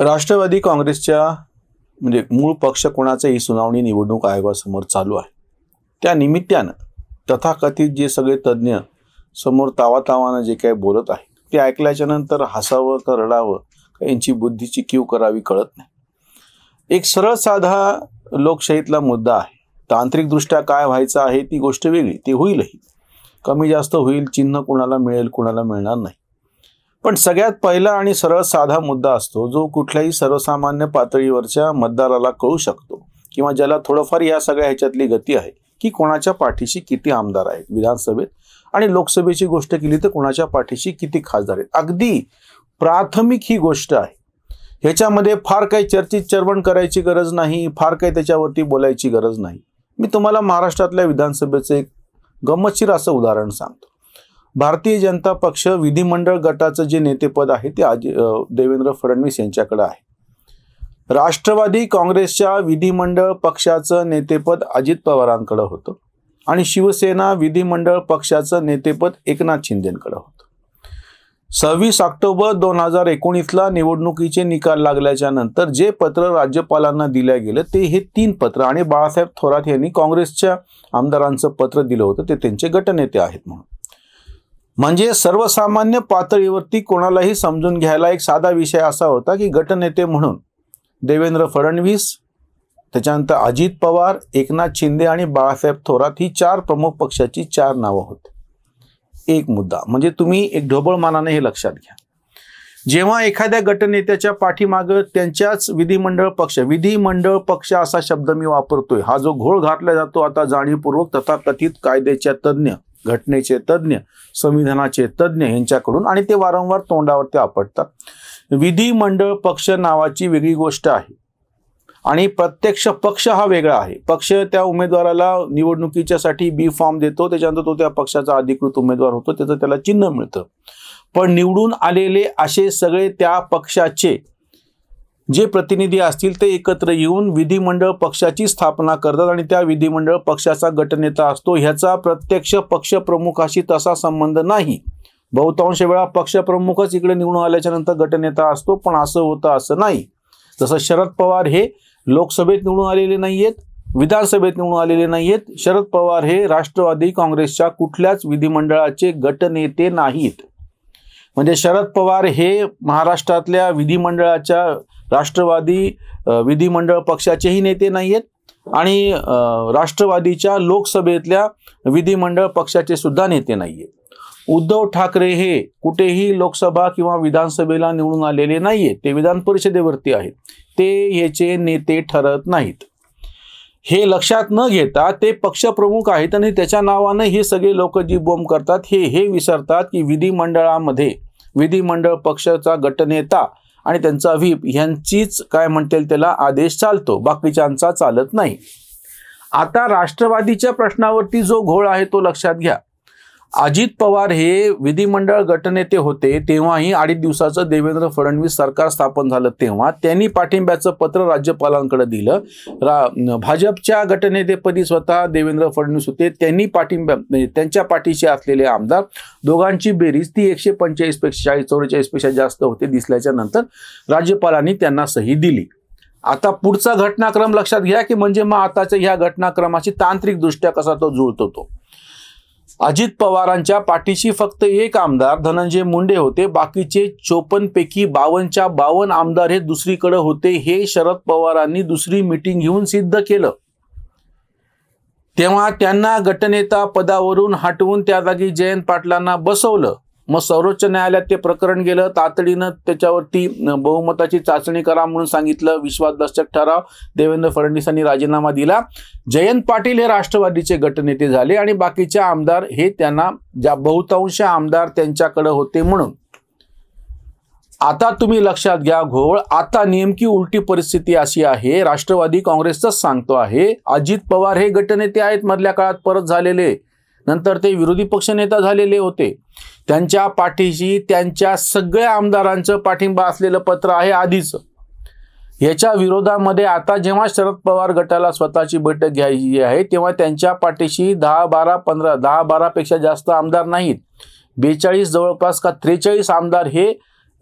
राष्ट्रवादी काँग्रेसच्या म्हणजे मूळ पक्ष कोणाचं ही सुनावणी निवडणूक आयोगासमोर चालू आहे त्या निमित्तानं तथाकथित जे सगळे तज्ज्ञ समोर तावातावानं जे काही बोलत आहे ते ऐकल्याच्या नंतर हसावं का रडावं का यांची बुद्धीची क्यू करावी कळत नाही एक सरळ साधा लोकशाहीतला मुद्दा आहे तांत्रिकदृष्ट्या काय व्हायचं आहे ती गोष्ट वेगळी ती होईलही कमी जास्त होईल चिन्ह कुणाला मिळेल कुणाला मिळणार नाही पण सगळ्यात पहिला आणि सरळ साधा मुद्दा असतो जो कुठल्याही सर्वसामान्य पातळीवरच्या मतदाराला कळू शकतो किंवा ज्याला थोडंफार या सगळ्या ह्याच्यातली गती आहे की कोणाच्या पाठीशी किती आमदार आहेत विधानसभेत आणि लोकसभेची गोष्ट केली तर कोणाच्या पाठीशी किती खासदार आहेत अगदी प्राथमिक ही गोष्ट आहे ह्याच्यामध्ये फार काही चर्चित चर्वण करायची गरज नाही फार काही त्याच्यावरती बोलायची गरज नाही मी तुम्हाला महाराष्ट्रातल्या विधानसभेचं एक गमतशीर असं उदाहरण सांगतो भारतीय जनता पक्ष विधिमंडळ गटाचं जे नेतेपद आहे ते आज देवेंद्र फडणवीस यांच्याकडे आहे राष्ट्रवादी काँग्रेसच्या विधिमंडळ पक्षाचं नेतेपद अजित पवारांकडे होतं आणि शिवसेना विधिमंडळ पक्षाचं नेतेपद एकनाथ शिंदेकडे होतं सव्वीस ऑक्टोबर दोन हजार एकोणीसला निवडणुकीचे निकाल लागल्याच्या नंतर जे पत्र राज्यपालांना दिल्या गेलं ते हे तीन पत्र आणि बाळासाहेब थोरात यांनी काँग्रेसच्या आमदारांचं पत्र दिलं होतं ते त्यांचे गटनेते आहेत म्हणून म्हणजे सर्वसामान्य पातळीवरती कोणालाही समजून घ्यायला एक साधा विषय असा होता की गटनेते म्हणून देवेंद्र फडणवीस त्याच्यानंतर अजित पवार एकनाथ शिंदे आणि बाळासाहेब थोरात ही चार प्रमुख पक्षाची चार नावं होती एक मुद्दा म्हणजे तुम्ही एक ढोबळ मानाने हे लक्षात घ्या जेव्हा एखाद्या गटनेत्याच्या पाठीमागं त्यांच्याच विधिमंडळ पक्ष विधिमंडळ पक्ष असा शब्द मी वापरतोय हा जो घोळ घातला जातो आता जाणीवपूर्वक तथाकथित कायद्याच्या तज्ज्ञ घटनेचे तज्ज्ञ संविधानाचे तज्ज्ञ यांच्याकडून आणि ते वारंवार तोंडावरती आपटतात विधिमंडळ पक्ष नावाची वेगळी गोष्ट आहे आणि प्रत्यक्ष पक्ष हा वेगळा आहे पक्ष त्या उमेदवाराला निवडणुकीच्यासाठी बी फॉर्म देतो त्याच्यानंतर तो त्या पक्षाचा अधिकृत उमेदवार होतो त्याचं त्याला चिन्ह मिळतं पण निवडून आलेले असे सगळे त्या पक्षाचे जे प्रतिनिधी असतील ते एकत्र येऊन विधिमंडळ पक्षाची स्थापना करतात आणि त्या विधिमंडळ पक्षाचा गटनेता असतो ह्याचा प्रत्यक्ष पक्षप्रमुखाशी तसा संबंध नाही बहुतांश वेळा पक्षप्रमुखच इकडे निवडून आल्याच्या नंतर गटनेता असतो पण असं होतं असं नाही जसं शरद पवार हे लोकसभेत निवडून आलेले नाही आहेत विधानसभेत निवडून आलेले नाही आहेत शरद पवार हे राष्ट्रवादी काँग्रेसच्या कुठल्याच विधिमंडळाचे गटनेते नाहीत म्हणजे शरद पवार हे महाराष्ट्रातल्या विधिमंडळाच्या राष्ट्रवादी विधिमंडळ पक्षाचेही नेते नाही आहेत आणि राष्ट्रवादीच्या लोकसभेतल्या विधिमंडळ पक्षाचे सुद्धा नेते नाही आहेत उद्धव ठाकरे हे कुठेही लोकसभा किंवा विधानसभेला निवडून आलेले नाही आहेत ते विधान परिषदेवरती आहेत ते ह्याचे नेते ठरत नाहीत हे लक्षात न घेता ते पक्षप्रमुख आहेत आणि त्याच्या नावानं हे सगळे लोक जी बोंब करतात हे हे विसरतात की विधिमंडळामध्ये विधिमंडळ पक्षाचा गटनेता आणि त्यांचा व्हीप यांचीच काय म्हणतील त्याला आदेश चालतो बाकीच्यांचा चालत नाही आता राष्ट्रवादीच्या प्रश्नावरती जो घोळ आहे तो लक्षात घ्या अजित पवार हे विधिमंडळ गटनेते होते तेव्हाही अडीच दिवसाचं देवेंद्र फडणवीस सरकार स्थापन झालं तेव्हा त्यांनी पाठिंब्याचं पत्र राज्यपालांकडे दिलं रा भाजपच्या गटनेतेपदी स्वतः देवेंद्र फडणवीस होते त्यांनी पाठिंब्या म्हणजे त्यांच्या पाठीशी असलेले आमदार दोघांची बेरीज ती एकशे पंचेचाळीस पेक्षा चौवेचाळीसपेक्षा जास्त होते दिसल्याच्या नंतर राज्यपालांनी त्यांना सही दिली आता पुढचा घटनाक्रम लक्षात घ्या की म्हणजे मग आताच्या ह्या घटनाक्रमाशी तांत्रिकदृष्ट्या कसा तो जुळतो तो अजित पवारांच्या पाठीशी फक्त एक आमदार धनंजय मुंडे होते बाकीचे चोपन्न पैकी बावनच्या बावन आमदार हे दुसरीकडे होते हे शरद पवारांनी दुसरी मिटिंग घेऊन सिद्ध केलं तेव्हा त्यांना गटनेता पदावरून हटवून त्या जागी जयंत पाटलांना बसवलं मग सर्वोच्च न्यायालयात ते प्रकरण गेलं तातडीनं त्याच्यावरती बहुमताची चाचणी करा म्हणून सांगितलं विश्वासदर्शक ठराव देवेंद्र फडणवीसांनी राजीनामा दिला जयंत पाटील हे राष्ट्रवादीचे गटनेते झाले आणि बाकीचे आमदार हे त्यांना ज्या बहुतांश आमदार त्यांच्याकडे होते म्हणून आता तुम्ही लक्षात घ्या घोळ आता नेमकी उलटी परिस्थिती अशी आहे राष्ट्रवादी काँग्रेसच सांगतो आहे अजित पवार हे गटनेते आहेत मधल्या काळात परत झालेले नंतर ते विरोधी पक्षनेता झालेले होते त्यांच्या पाठीशी त्यांच्या सगळ्या आमदारांचं पाठिंबा असलेलं पत्र आहे आधीच याच्या विरोधामध्ये आता जेव्हा शरद पवार गटाला स्वतःची बैठक घ्यायची आहे तेव्हा त्यांच्या पाठीशी दहा बारा पंधरा दहा बारापेक्षा जास्त आमदार नाहीत बेचाळीस जवळपास का त्रेचाळीस आमदार हे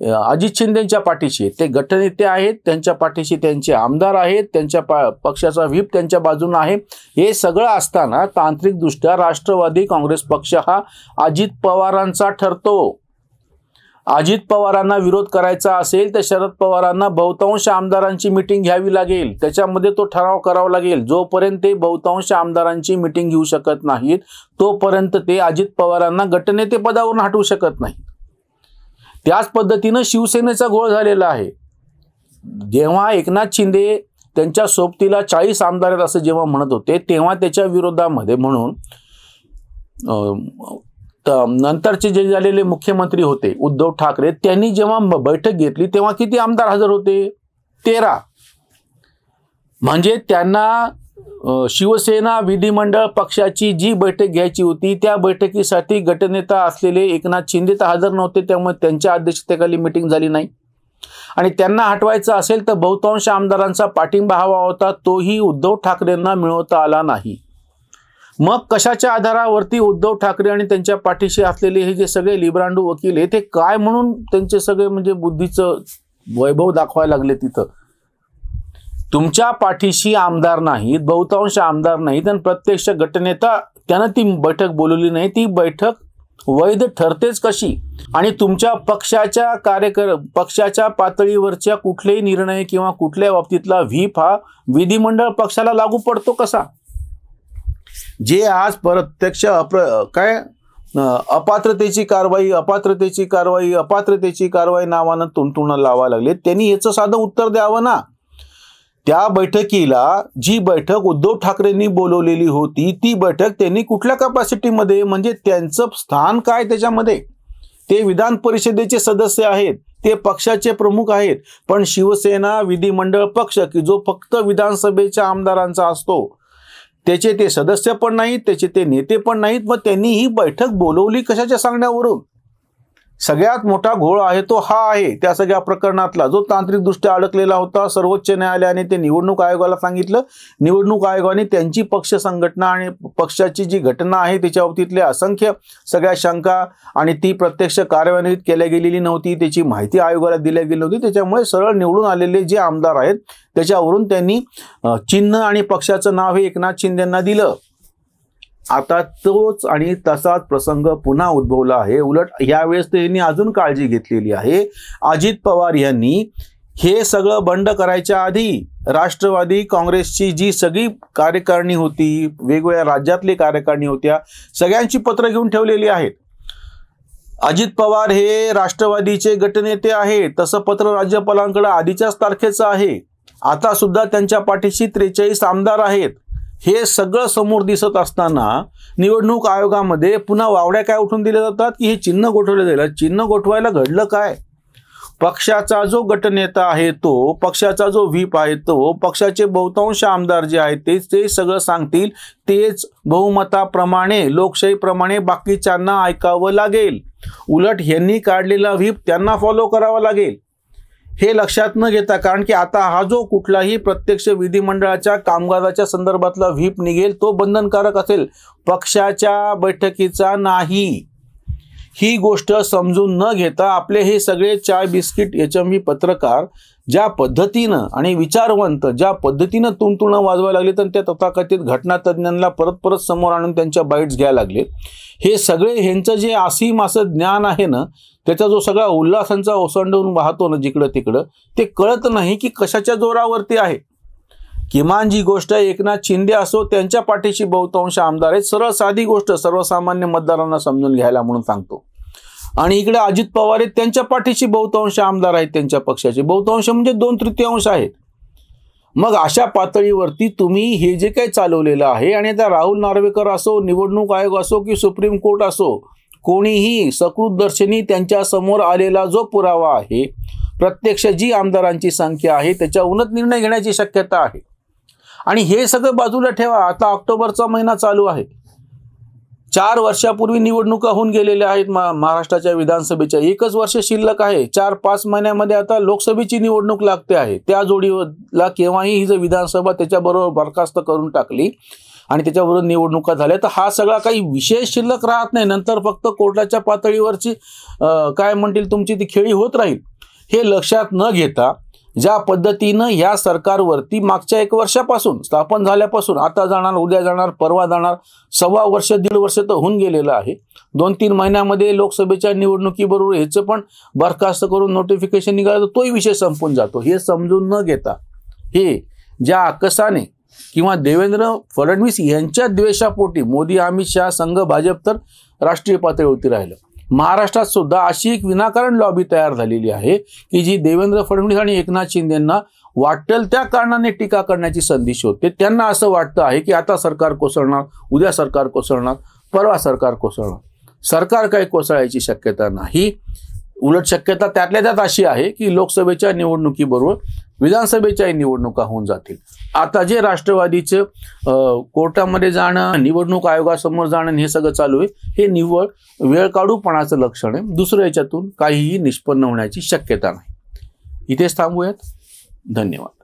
अजित शिंदेच्या पाठीशी ते गटनेते आहेत त्यांच्या पाठीशी त्यांचे आमदार आहेत त्यांच्या पक्षाचा व्हीप त्यांच्या बाजूने आहे हे सगळं असताना तांत्रिकदृष्ट्या राष्ट्रवादी काँग्रेस पक्ष हा अजित पवारांचा ठरतो अजित पवारांना विरोध करायचा असेल तर शरद पवारांना बहुतांश आमदारांची मिटिंग घ्यावी लागेल त्याच्यामध्ये तो ठराव करावा लागेल जोपर्यंत ते बहुतांश आमदारांची मिटिंग घेऊ शकत नाहीत तोपर्यंत ते अजित पवारांना गटनेते पदावरून हटवू शकत नाहीत त्याच पद्धतीनं शिवसेनेचा घोळ झालेला आहे जेव्हा एकनाथ शिंदे त्यांच्या सोबतीला चाळीस आमदार आहेत असं जेव्हा म्हणत होते तेव्हा त्याच्या विरोधामध्ये म्हणून नंतरचे जे झालेले मुख्यमंत्री होते उद्धव ठाकरे त्यांनी जेव्हा बैठक घेतली तेव्हा किती आमदार हजर होते तेरा म्हणजे त्यांना शिवसेना विधिमंडळ पक्षाची जी बैठक घ्यायची होती त्या बैठकीसाठी गटनेता असलेले एकनाथ शिंदे तर हजर नव्हते त्यामुळे त्यांच्या अध्यक्षतेखाली मिटिंग झाली नाही आणि त्यांना हटवायचं असेल तर बहुतांश आमदारांचा पाठिंबा हवा होता तोही उद्धव ठाकरेंना मिळवता आला नाही मग कशाच्या आधारावरती उद्धव ठाकरे आणि त्यांच्या पाठीशी असलेले हे जे सगळे लिब्रांडू वकील हे ते काय म्हणून त्यांचे सगळे म्हणजे बुद्धीचं वैभव दाखवायला लागले तिथं तुमच्या पाठीशी आमदार नाहीत बहुतांश आमदार नाहीत आणि प्रत्यक्ष गटनेता त्यानं ती बैठक बोलवली नाही ती बैठक वैध ठरतेच कशी आणि तुमच्या पक्षाच्या कार्यकर पक्षाच्या पातळीवरच्या कुठलेही निर्णय किंवा कुठल्या बाबतीतला व्हीप हा विधिमंडळ पक्षाला लागू पडतो कसा जे आज प्रत्यक्ष अप्र काय अपात्रतेची कारवाई अपात्रतेची कारवाई अपात्रतेची कारवाई नावानं तुंटुणं लावा लागले त्यांनी याचं साधं उत्तर द्यावं ना त्या बैठकीला जी बैठक उद्धव ठाकरेंनी बोलवलेली होती ती बैठक त्यांनी कुठल्या कॅपॅसिटीमध्ये म्हणजे त्यांचं स्थान काय त्याच्यामध्ये ते विधान परिषदेचे सदस्य आहेत ते पक्षाचे प्रमुख आहेत पण शिवसेना विधिमंडळ पक्ष की जो फक्त विधानसभेच्या आमदारांचा असतो त्याचे ते सदस्य पण नाहीत त्याचे ते नेते पण नाहीत मग त्यांनी ही बैठक बोलवली कशाच्या सांगण्यावरून सगळ्यात मोठा घोळ आहे तो हा आहे त्या सगळ्या प्रकरणातला जो तांत्रिकदृष्ट्या अडकलेला होता सर्वोच्च न्यायालयाने ते निवडणूक आयोगाला सांगितलं निवडणूक आयोगाने त्यांची पक्ष संघटना आणि पक्षाची जी घटना आहे त्याच्या बाबतीतले असंख्य सगळ्या शंका आणि ती प्रत्यक्ष कार्यान्वित केल्या गेलेली नव्हती त्याची माहिती आयोगाला दिल्या गेली नव्हती त्याच्यामुळे सरळ निवडून आलेले जे आमदार आहेत त्याच्यावरून त्यांनी चिन्ह आणि पक्षाचं नाव हे एकनाथ शिंदेंना दिलं आता तोच आणि तसाच प्रसंग पुन्हा उद्भवला आहे उलट यावेळेस त्यांनी अजून काळजी घेतलेली आहे अजित पवार यांनी हे सगळं बंड करायच्या आधी राष्ट्रवादी काँग्रेसची जी सगळी कार्यकारिणी होती वेगवेगळ्या राज्यातली कार्यकारिणी होत्या सगळ्यांची पत्र घेऊन ठेवलेली आहेत अजित पवार हे राष्ट्रवादीचे गटनेते आहेत तसं पत्र राज्यपालांकडे आधीच्याच तारखेचं आहे आता सुद्धा त्यांच्या पाठीशी त्रेचाळीस आमदार आहेत हे सगळं समोर दिसत असताना निवडणूक आयोगामध्ये पुन्हा वावड्या काय उठून दिल्या जातात की हे चिन्ह गोठवलं जाईल चिन्ह गोठवायला घडलं काय पक्षाचा जो गटनेता आहे तो पक्षाचा जो व्हीप आहे तो पक्षाचे बहुतांश आमदार जे आहेत तेच ते सगळं सांगतील तेच बहुमताप्रमाणे लोकशाहीप्रमाणे बाकीच्यांना ऐकावं लागेल उलट यांनी काढलेला व्हीप त्यांना फॉलो करावा लागेल हे लक्षात न घेता कारण की आता हा जो कुठलाही प्रत्यक्ष विधिमंडळाच्या कामकाजाच्या संदर्भातला व्हीप निघेल तो बंधनकारक असेल पक्षाच्या बैठकीचा नाही ही गोष्ट समजून न घेता आपले हे सगळे चाय बिस्किट एच एम पत्रकार ज्या पद्धतीनं आणि विचारवंत ज्या पद्धतीनं तुणतुणं वाजवायला लागले तर त्या तथाकथित घटनातज्ञांना परत परत समोर आणून त्यांच्या बाईट्स घ्यायला लागले हे सगळे ह्यांचं जे असीम असं ज्ञान आहे ना त्याचा जो सगळा उल्हासांचा ओसंडवून वाहतो ना जिकडं तिकडं ते कळत नाही की कशाच्या जोरावरती आहे किमान जी गोष्ट एकनाथ शिंदे असो त्यांच्या पाठीशी बहुतांश आमदार आहेत सरळ साधी गोष्ट सर्वसामान्य मतदारांना समजून घ्यायला म्हणून सांगतो आणि इकडे अजित पवार आहेत त्यांच्या पाठीशी बहुतांश आमदार आहेत त्यांच्या पक्षाचे बहुतांश म्हणजे दोन तृतीयांश आहेत मग अशा पातळीवरती तुम्ही हे जे काही चालवलेलं आहे आणि आता राहुल नार्वेकर असो निवडणूक आयोग असो की सुप्रीम कोर्ट असो कोणीही सकृतदर्शनी त्यांच्यासमोर आलेला जो पुरावा आहे प्रत्यक्ष जी आमदारांची संख्या आहे त्याच्याहूनच निर्णय घेण्याची शक्यता आहे आणि हे सगळं बाजूला ठेवा आता ऑक्टोबरचा महिना चालू आहे चार वर्षापूर्वी निवडणुका होऊन गेलेल्या आहेत मा महाराष्ट्राच्या विधानसभेच्या एकच वर्ष शिल्लक आहे चार पाच महिन्यामध्ये आता लोकसभेची निवडणूक लागते आहे त्या जोडीला केव्हाही ही जर विधानसभा त्याच्याबरोबर बरखास्त करून टाकली आणि त्याच्याबरोबर निवडणुका झाल्या तर हा सगळा काही विशेष शिल्लक राहत नाही नंतर फक्त कोर्टाच्या पातळीवरची काय म्हणतील तुमची ती खेळी होत राहील हे लक्षात न घेता ज्या पद्धतीनं या सरकारवरती मागच्या एक वर्षापासून स्थापन झाल्यापासून आता जाणार उद्या जाणार परवा जाणार सव्वा वर्ष दीड वर्ष तर होऊन गेलेलं आहे दोन तीन महिन्यामध्ये लोकसभेच्या निवडणुकीबरोबर ह्याचं पण बरखास्त करून नोटिफिकेशन निघालं तोही विषय संपून जातो हे समजून न घेता हे ज्या आकसाने किंवा देवेंद्र फडणवीस यांच्या द्वेषापोटी मोदी अमित शहा संघ भाजप तर राष्ट्रीय पातळीवरती राहिलं महाराष्ट्रात सुद्धा अशी एक विनाकारण लॉबी तयार झालेली आहे की जी देवेंद्र फडणवीस आणि एकनाथ शिंदेंना वाटेल त्या कारणाने टीका करण्याची संधी शोधते त्यांना असं वाटतं आहे की आता सरकार कोसळणार उद्या सरकार कोसळणार परवा सरकार कोसळणार सरकार काही कोसळायची शक्यता नाही उलट शक्यता त्यातल्या त्यात अशी आहे की लोकसभेच्या निवडणुकीबरोबर विधानसभेच्याही निवडणुका होऊन जातील आता जे राष्ट्रवादीचं कोर्टामध्ये जाणं निवडणूक आयोगासमोर जाणं हे सगळं चालू आहे हे निव्वळ वेळ काढूपणाचं लक्षण आहे दुसरं याच्यातून काहीही निष्पन्न होण्याची शक्यता नाही इथेच थांबूयात धन्यवाद